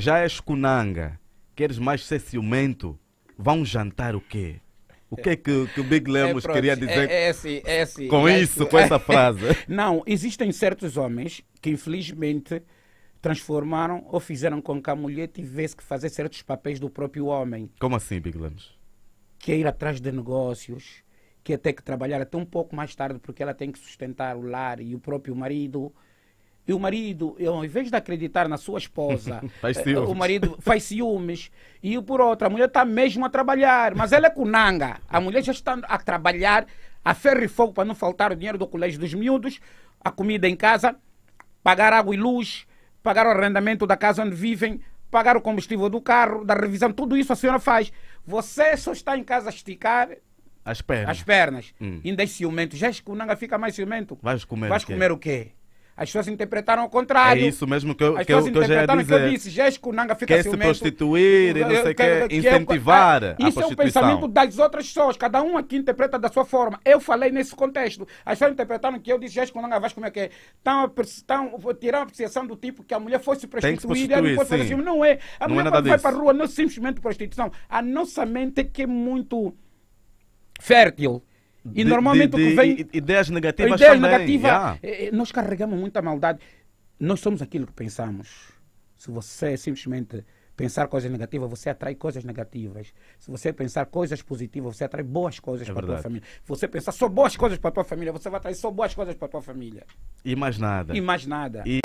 Já és cunanga, queres mais ser ciumento? Vão jantar o quê? O que é que, que o Big é, Lemos é, queria dizer é, assim, é, assim, com é isso, assim. com essa frase? Não, existem certos homens que infelizmente transformaram ou fizeram com que a mulher tivesse que fazer certos papéis do próprio homem. Como assim, Big Lemos? Que é ir atrás de negócios, que é ter que trabalhar até um pouco mais tarde porque ela tem que sustentar o lar e o próprio marido. E o marido, ao invés de acreditar na sua esposa, eh, o marido faz ciúmes. E por outra, a mulher está mesmo a trabalhar, mas ela é cunanga. A mulher já está a trabalhar a ferro e fogo para não faltar o dinheiro do colégio dos miúdos, a comida em casa, pagar água e luz, pagar o arrendamento da casa onde vivem, pagar o combustível do carro, da revisão, tudo isso a senhora faz. Você só está em casa a esticar as pernas. As pernas. Hum. Ainda é ciumento. Já cunanga fica mais ciumento. Vais comer, Vais o quê? O quê? As pessoas interpretaram ao contrário. É isso mesmo que eu, que eu, que que dizer que eu disse. Nanga fica Quer ciumento. se prostituir e não sei o que, incentivar ah, a, Isso é o pensamento das outras pessoas. Cada um aqui interpreta da sua forma. Eu falei nesse contexto. As pessoas interpretaram que eu disse Jéssica Nanga vais como é que é. estão vou tirar a apreciação do tipo que a mulher fosse e Não, fosse assim. não é. A não é mulher é vai para a rua não é simplesmente prostituição. A nossa mente é que é muito fértil e de, normalmente de, de, o que vem. Ideias negativas ideias também. Negativas, yeah. Eh, eh, nós carregamos muita maldade. Nós somos aquilo que pensamos. Se você é simplesmente pensar coisas negativas, você atrai coisas negativas. Se você pensar coisas positivas, você atrai boas coisas é para a tua família. Se você pensar só boas coisas para a tua família, você vai atrair só boas coisas para a tua família. E mais nada. E mais nada. E...